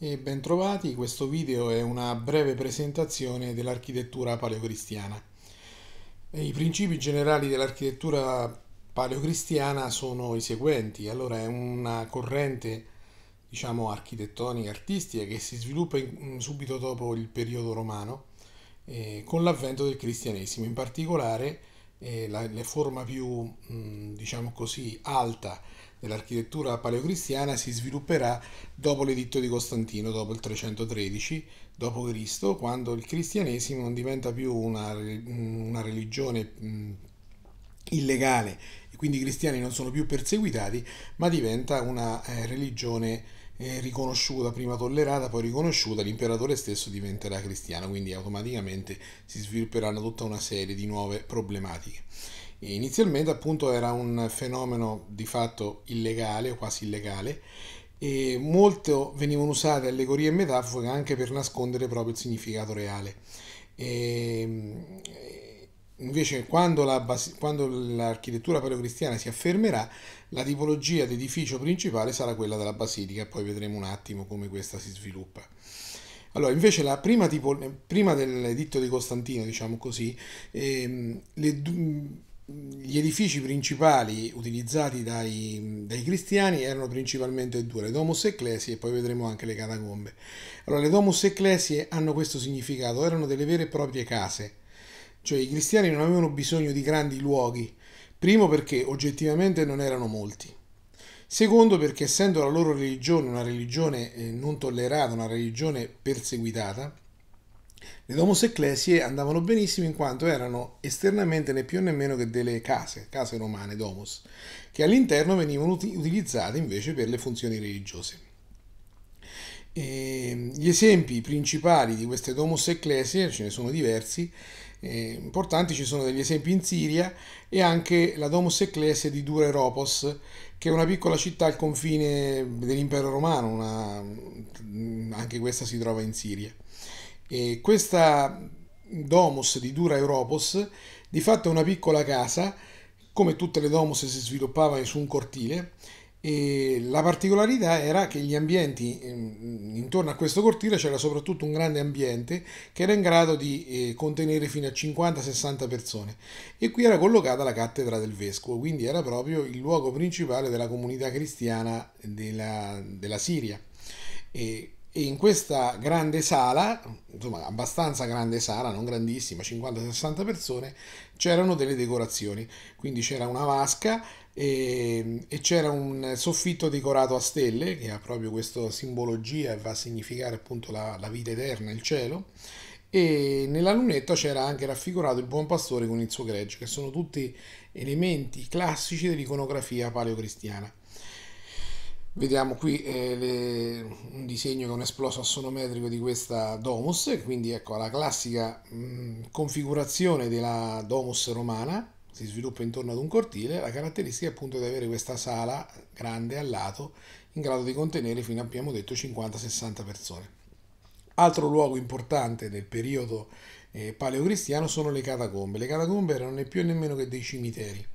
e bentrovati, questo video è una breve presentazione dell'architettura paleocristiana. I principi generali dell'architettura paleocristiana sono i seguenti, allora è una corrente diciamo architettonica, artistica che si sviluppa in, mm, subito dopo il periodo romano eh, con l'avvento del cristianesimo, in particolare eh, la, la, forma più mh, mm, diciamo così alta dell'architettura paleocristiana si svilupperà dopo l'editto di Costantino, dopo il 313 d.C., quando il cristianesimo non diventa più una, una religione mh, illegale e quindi i cristiani non sono più perseguitati, ma diventa una eh, religione eh, riconosciuta, prima tollerata, poi riconosciuta, l'imperatore stesso diventerà cristiano, quindi automaticamente si svilupperanno tutta una serie di nuove problematiche. Inizialmente appunto era un fenomeno di fatto illegale o quasi illegale e molto venivano usate allegorie e metafore anche per nascondere proprio il significato reale. E ehm, invece quando, la base, quando l'architettura paleocristiana si affermerà, la tipologia di edificio principale sarà quella della basilica, poi vedremo un attimo come questa si sviluppa. Allora, invece la prima, tipo, prima dell'editto di Costantino, diciamo così, ehm, le, gli edifici principali utilizzati dai, dai, cristiani erano principalmente due, le domus ecclesie e poi vedremo anche le catacombe. Allora, le domus ecclesie hanno questo significato, erano delle vere e proprie case, cioè i cristiani non avevano bisogno di grandi luoghi, primo perché oggettivamente non erano molti, secondo perché essendo la loro religione una religione eh, non tollerata, una religione perseguitata, le domus ecclesie andavano benissimo in quanto erano esternamente né più né meno che delle case, case romane, domus, che all'interno venivano ut- utilizzate invece per le funzioni religiose. E ehm, gli esempi principali di queste domus ecclesie, ce ne sono diversi, eh, importanti ci sono degli esempi in Siria e anche la domus ecclesia di Dureropos, che è una piccola città al confine dell'impero romano, una, anche questa si trova in Siria. E questa domus di Dura Europos di fatto è una piccola casa, come tutte le domus si sviluppava su un cortile, e la particolarità era che gli ambienti ehm, intorno a questo cortile c'era soprattutto un grande ambiente che era in grado di eh, contenere fino a 50-60 persone e qui era collocata la cattedra del vescovo quindi era proprio il luogo principale della comunità cristiana della, della Siria e e in questa grande sala, insomma abbastanza grande sala, non grandissima, 50-60 persone, c'erano delle decorazioni, quindi c'era una vasca e, e c'era un soffitto decorato a stelle, che ha proprio questa simbologia e va a significare appunto la, la vita eterna, il cielo, e nella lunetta c'era anche raffigurato il buon pastore con il suo gregge, che sono tutti elementi classici dell'iconografia paleocristiana. Vediamo qui eh, le, un disegno con un esploso assonometrico di questa domus, quindi ecco la classica mh, mm, configurazione della domus romana, si sviluppa intorno ad un cortile, la caratteristica è appunto di avere questa sala grande al lato in grado di contenere fino a, abbiamo detto, 50-60 persone. Altro luogo importante del periodo eh, paleocristiano sono le catacombe. Le catacombe erano né più né meno che dei cimiteri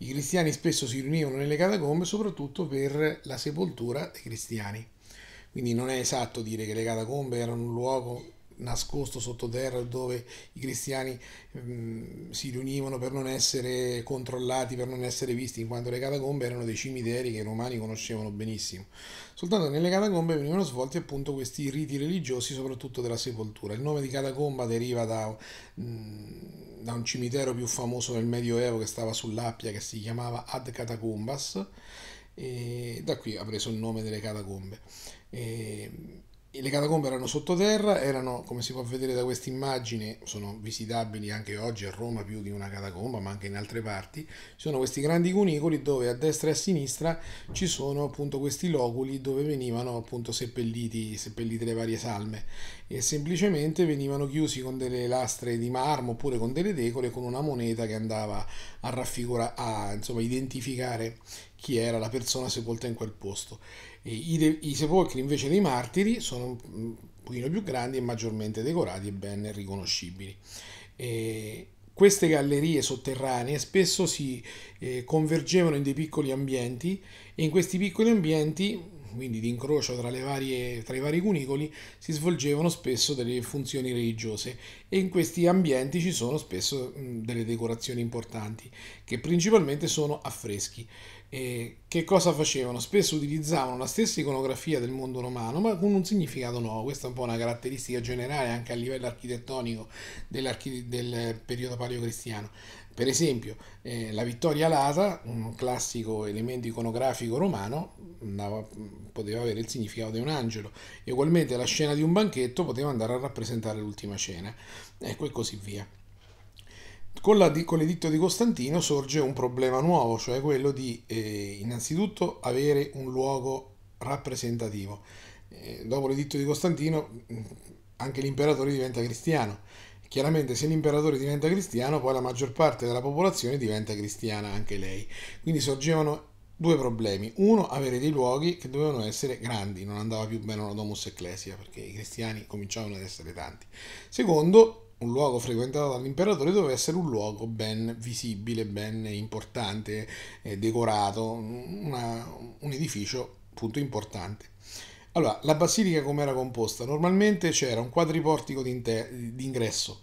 i cristiani spesso si riunivano nelle catacombe soprattutto per la sepoltura dei cristiani. Quindi non è esatto dire che le catacombe erano un luogo nascosto sotto terra dove i cristiani mh, mm, si riunivano per non essere controllati, per non essere visti, in quanto le catacombe erano dei cimiteri che i romani conoscevano benissimo. Soltanto nelle catacombe venivano svolti appunto questi riti religiosi, soprattutto della sepoltura. Il nome di catacomba deriva da, mh, mm, da un cimitero più famoso nel Medioevo che stava sull'Appia, che si chiamava Ad Catacombas, e da qui ha preso il nome delle catacombe. E le catacombe erano sottoterra, erano, come si può vedere da questa immagine, sono visitabili anche oggi a Roma più di una catacomba, ma anche in altre parti, ci sono questi grandi cunicoli dove a destra e a sinistra ci sono appunto questi loculi dove venivano appunto seppelliti, seppellite le varie salme e semplicemente venivano chiusi con delle lastre di marmo oppure con delle decore con una moneta che andava a raffigurare, a insomma, identificare chi era la persona sepolta in quel posto. I, de- I, sepolcri invece dei martiri sono mm, un pochino più grandi e maggiormente decorati e ben riconoscibili. E queste gallerie sotterranee spesso si eh, convergevano in dei piccoli ambienti e in questi piccoli ambienti quindi di incrocio tra, varie, tra i vari cunicoli, si svolgevano spesso delle funzioni religiose e in questi ambienti ci sono spesso delle decorazioni importanti, che principalmente sono affreschi. E che cosa facevano? Spesso utilizzavano la stessa iconografia del mondo romano, ma con un significato nuovo. Questa è un po' una caratteristica generale anche a livello architettonico del periodo paleocristiano. Per esempio, eh, la Vittoria Alata, un classico elemento iconografico romano, andava, poteva avere il significato di un angelo, e ugualmente la scena di un banchetto poteva andare a rappresentare l'ultima cena, ecco e così via con, la, con l'editto di Costantino sorge un problema nuovo, cioè quello di eh, innanzitutto avere un luogo rappresentativo. Eh, dopo l'editto di Costantino mm, anche l'imperatore diventa cristiano. Chiaramente se l'imperatore diventa cristiano, poi la maggior parte della popolazione diventa cristiana anche lei. Quindi sorgevano due problemi. Uno, avere dei luoghi che dovevano essere grandi, non andava più bene una domus ecclesia perché i cristiani cominciavano ad essere tanti. Secondo, un luogo frequentato dall'imperatore doveva essere un luogo ben visibile, ben importante, eh, decorato, una, un edificio appunto importante. Allora, la basilica come era composta? Normalmente c'era un quadriportico d'ingresso,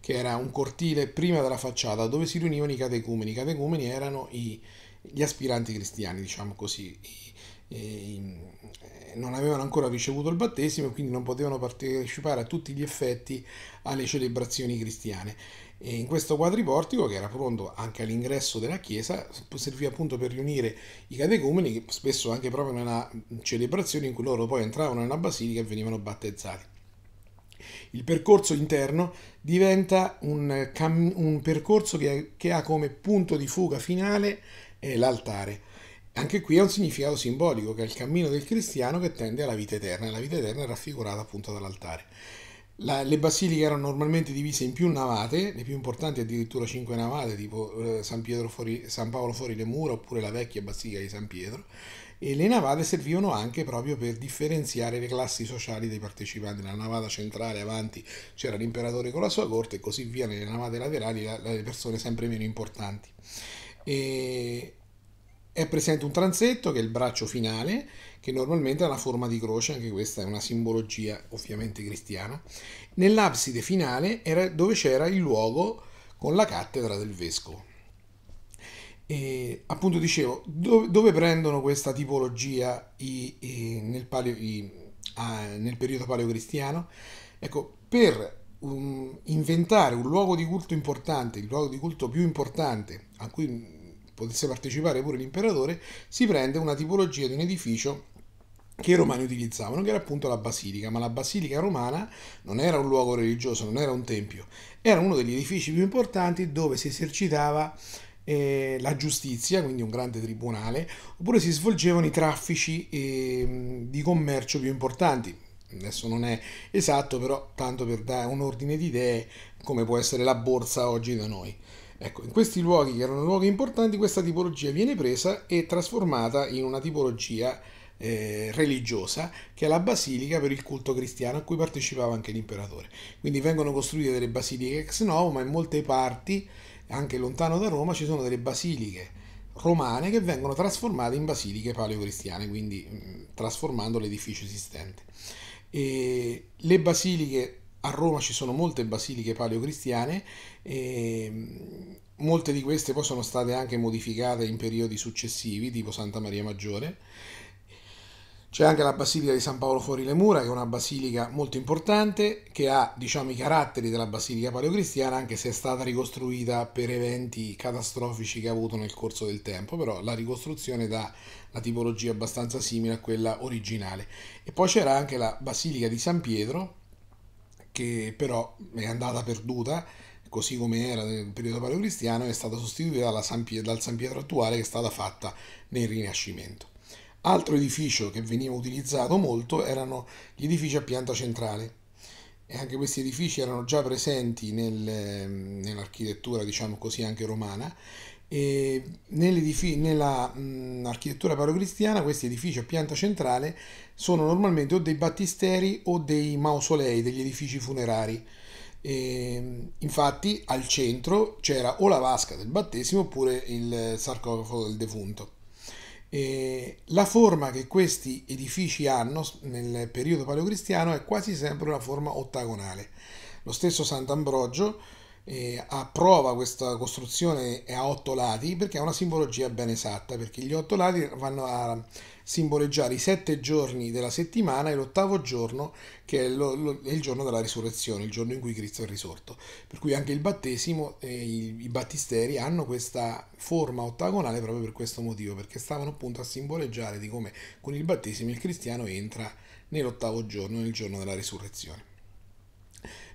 che era un cortile prima della facciata dove si riunivano i catecumeni. I catecumeni erano i, gli aspiranti cristiani, diciamo così, i, eh, non avevano ancora ricevuto il battesimo e quindi non potevano partecipare a tutti gli effetti alle celebrazioni cristiane. E in questo quadriportico, che era pronto anche all'ingresso della chiesa, serviva appunto per riunire i catecumeni, spesso anche proprio nella celebrazione in cui loro poi entravano nella basilica e venivano battezzati. Il percorso interno diventa un, eh, un percorso che, che ha come punto di fuga finale eh, l'altare anche qui ha un significato simbolico, che è il cammino del cristiano che tende alla vita eterna, e la vita eterna è raffigurata appunto dall'altare. La, le basiliche erano normalmente divise in più navate, le più importanti addirittura cinque navate, tipo eh, San, fuori, San, Paolo fuori le mura oppure la vecchia basilica di San Pietro, e le navate servivano anche proprio per differenziare le classi sociali dei partecipanti. Nella navata centrale avanti c'era l'imperatore con la sua corte e così via, nelle navate laterali la, le persone sempre meno importanti. E è presente un transetto che è il braccio finale, che normalmente ha la forma di croce, anche questa è una simbologia ovviamente cristiana. Nell'abside finale era dove c'era il luogo con la cattedra del vescovo. E, appunto dicevo, dove, dove prendono questa tipologia i, i, nel, paleo, i, a, nel, periodo paleocristiano? Ecco, per un, inventare un luogo di culto importante, il luogo di culto più importante a cui potesse partecipare pure l'imperatore, si prende una tipologia di un edificio che i romani utilizzavano, che era appunto la basilica, ma la basilica romana non era un luogo religioso, non era un tempio, era uno degli edifici più importanti dove si esercitava eh, la giustizia, quindi un grande tribunale, oppure si svolgevano i traffici eh, di commercio più importanti. Adesso non è esatto, però tanto per dare un ordine di idee come può essere la borsa oggi da noi. Ecco, in questi luoghi che erano luoghi importanti, questa tipologia viene presa e trasformata in una tipologia eh, religiosa che è la basilica per il culto cristiano a cui partecipava anche l'imperatore. Quindi vengono costruite delle basiliche ex novo, ma in molte parti, anche lontano da Roma, ci sono delle basiliche romane che vengono trasformate in basiliche paleocristiane, quindi mh, mm, trasformando l'edificio esistente. E le basiliche a Roma ci sono molte basiliche paleocristiane e molte di queste poi sono state anche modificate in periodi successivi, tipo Santa Maria Maggiore. C'è anche la Basilica di San Paolo fuori le mura, che è una basilica molto importante, che ha diciamo, i caratteri della Basilica paleocristiana, anche se è stata ricostruita per eventi catastrofici che ha avuto nel corso del tempo, però la ricostruzione dà la tipologia abbastanza simile a quella originale. E poi c'era anche la Basilica di San Pietro, che però è andata perduta così come era nel periodo paleocristiano, è stata sostituita San Pietro, dal San Pietro attuale che è stata fatta nel Rinascimento. Altro edificio che veniva utilizzato molto erano gli edifici a pianta centrale. E anche questi edifici erano già presenti nel, nell'architettura, diciamo così, anche romana nell'architettura mm, parocristiana questi edifici a pianta centrale sono normalmente o dei battisteri o dei mausolei, degli edifici funerari. E, infatti al centro c'era o la vasca del battesimo oppure il sarcofago del defunto. E, la forma che questi edifici hanno nel periodo paleocristiano è quasi sempre una forma ottagonale. Lo stesso Sant'Ambrogio eh, a prova questa costruzione è a otto lati perché ha una simbologia ben esatta, perché gli otto lati vanno a simboleggiare i sette giorni della settimana e l'ottavo giorno che è, lo, lo, è, il giorno della risurrezione, il giorno in cui Cristo è risorto. Per cui anche il battesimo, eh, i, i, battisteri hanno questa forma ottagonale proprio per questo motivo, perché stavano appunto a simboleggiare di come con il battesimo il cristiano entra nell'ottavo giorno, nel giorno della risurrezione.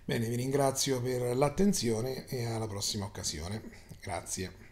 Bene, vi ringrazio per l'attenzione e alla prossima occasione. Grazie.